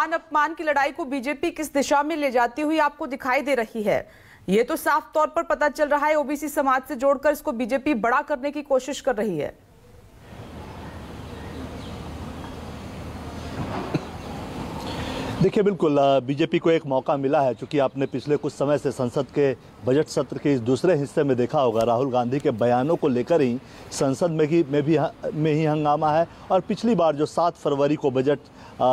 मान अपमान की लड़ाई को बीजेपी किस दिशा में ले जाती हुई आपको दिखाई दे रही है ये तो साफ तौर पर पता चल रहा है ओबीसी समाज से जोड़कर इसको बीजेपी बड़ा करने की कोशिश कर रही है देखिए बिल्कुल बीजेपी को एक मौका मिला है चूँकि आपने पिछले कुछ समय से संसद के बजट सत्र के इस दूसरे हिस्से में देखा होगा राहुल गांधी के बयानों को लेकर ही संसद में ही में भी में ही हंगामा है और पिछली बार जो सात फरवरी को बजट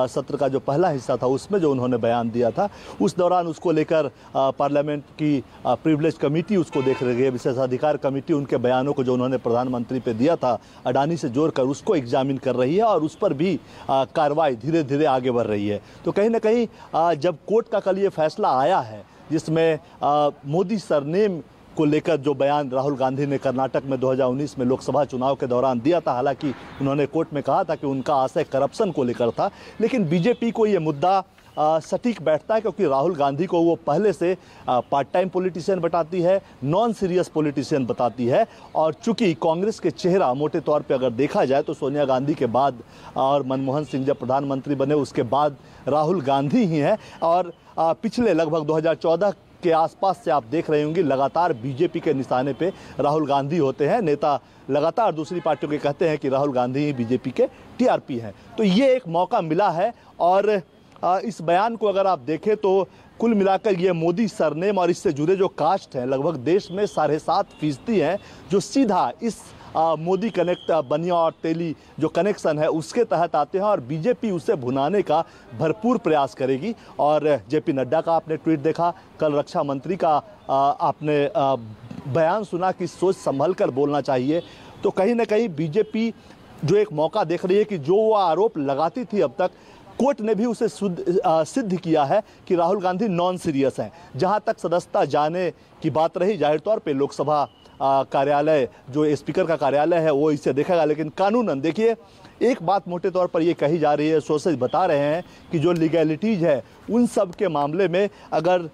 सत्र का जो पहला हिस्सा था उसमें जो उन्होंने बयान दिया था उस दौरान उसको लेकर पार्लियामेंट की प्रिवलेज कमेटी उसको देख रही है विशेषाधिकार कमेटी उनके बयानों को जो उन्होंने प्रधानमंत्री पर दिया था अडानी से जोड़कर उसको एग्जामिन कर रही है और उस पर भी कार्रवाई धीरे धीरे आगे बढ़ रही है तो कहीं ना कहीं जब कोर्ट का कल ये फैसला आया है जिसमें मोदी सरनेम को लेकर जो बयान राहुल गांधी ने कर्नाटक में 2019 में लोकसभा चुनाव के दौरान दिया था हालांकि उन्होंने कोर्ट में कहा था कि उनका आशय करप्शन को लेकर था लेकिन बीजेपी को ये मुद्दा सटीक बैठता है क्योंकि राहुल गांधी को वो पहले से पार्ट टाइम पॉलिटिशियन बताती है नॉन सीरियस पॉलिटिशियन बताती है और चूंकि कांग्रेस के चेहरा मोटे तौर पे अगर देखा जाए तो सोनिया गांधी के बाद और मनमोहन सिंह जब प्रधानमंत्री बने उसके बाद राहुल गांधी ही हैं और पिछले लगभग दो के आसपास से आप देख रहे होंगे लगातार बीजेपी के निशाने पे राहुल गांधी होते हैं नेता लगातार दूसरी पार्टियों के कहते हैं कि राहुल गांधी ही बीजेपी के टीआरपी हैं तो ये एक मौका मिला है और इस बयान को अगर आप देखें तो कुल मिलाकर ये मोदी सरनेम और इससे जुड़े जो कास्ट हैं लगभग देश में साढ़े सात फीसदी हैं जो सीधा इस मोदी कनेक्ट बनिया और तेली जो कनेक्शन है उसके तहत आते हैं और बीजेपी उसे भुनाने का भरपूर प्रयास करेगी और जेपी नड्डा का आपने ट्वीट देखा कल रक्षा मंत्री का आपने बयान सुना कि सोच संभल कर बोलना चाहिए तो कहीं ना कहीं बीजेपी जो एक मौका देख रही है कि जो वो आरोप लगाती थी अब तक कोर्ट ने भी उसे सिद्ध किया है कि राहुल गांधी नॉन सीरियस हैं जहां तक सदस्यता जाने की बात रही जाहिर तौर पे लोकसभा कार्यालय जो स्पीकर का कार्यालय है वो इसे देखेगा लेकिन कानूनन देखिए एक बात मोटे तौर पर ये कही जा रही है सोर्सेज बता रहे हैं कि जो लीगैलिटीज़ है उन सब के मामले में अगर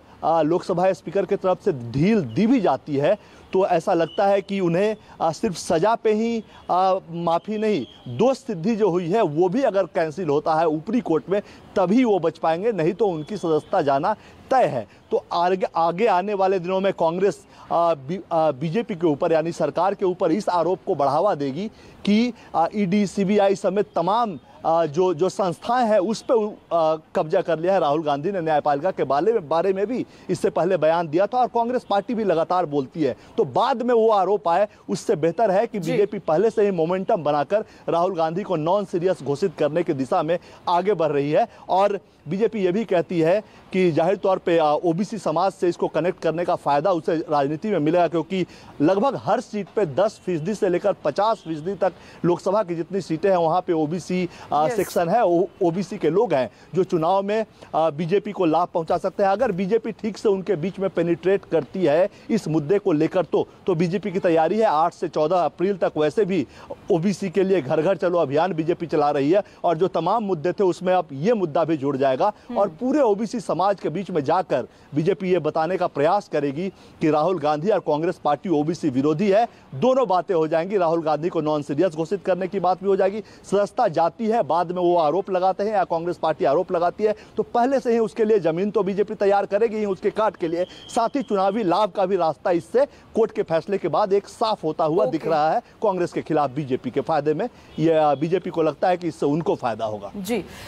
लोकसभा स्पीकर की तरफ से ढील दी भी जाती है तो ऐसा लगता है कि उन्हें सिर्फ सज़ा पे ही माफ़ी नहीं दो सिद्धि जो हुई है वो भी अगर कैंसिल होता है ऊपरी कोर्ट में तभी वो बच पाएंगे नहीं तो उनकी सदस्यता जाना तय है तो आगे आगे आने वाले दिनों में कांग्रेस बीजेपी के ऊपर यानी सरकार के ऊपर इस आरोप को बढ़ावा देगी कि ईडी सीबीआई समेत तमाम आ, जो जो संस्थाएं हैं उस पर कब्जा कर लिया है राहुल गांधी ने न्यायपालिका के बारे में बारे में भी इससे पहले बयान दिया था और कांग्रेस पार्टी भी लगातार बोलती है तो तो बाद में वो आरोप आए उससे बेहतर है कि बीजेपी पहले से ही मोमेंटम बनाकर राहुल गांधी को नॉन सीरियस घोषित करने की दिशा में आगे बढ़ रही है और बीजेपी ये भी कहती है कि जाहिर तौर पे ओबीसी समाज से इसको कनेक्ट करने का फ़ायदा उसे राजनीति में मिलेगा क्योंकि लगभग हर सीट पे 10 फीसदी से लेकर 50 फीसदी तक लोकसभा की जितनी सीटें हैं वहाँ पे ओबीसी सेक्शन है ओबीसी के लोग हैं जो चुनाव में बीजेपी को लाभ पहुंचा सकते हैं अगर बीजेपी ठीक से उनके बीच में पेनिट्रेट करती है इस मुद्दे को लेकर दोस्तों तो बीजेपी की तैयारी है आठ से चौदह अप्रैल तक वैसे भी ओबीसी के लिए घर घर चलो अभियान बीजेपी चला रही है और जो तमाम मुद्दे थे उसमें अब ये मुद्दा भी जुड़ जाएगा और हम्म। पूरे ओबीसी समाज के बीच में जाकर बीजेपी ये बताने का प्रयास करेगी कि राहुल गांधी और कांग्रेस पार्टी ओबीसी विरोधी है दोनों बातें हो जाएंगी राहुल गांधी को नॉन सीरियस घोषित करने की बात भी हो जाएगी सस्ता जाती है बाद में वो आरोप लगाते हैं या कांग्रेस पार्टी आरोप लगाती है तो पहले से ही उसके लिए जमीन तो बीजेपी तैयार करेगी ही उसके काट के लिए साथ ही चुनावी लाभ का भी रास्ता इससे कोई कोर्ट के फैसले के बाद एक साफ होता हुआ दिख रहा है कांग्रेस के खिलाफ बीजेपी के फायदे में यह बीजेपी को लगता है कि इससे उनको फायदा होगा जी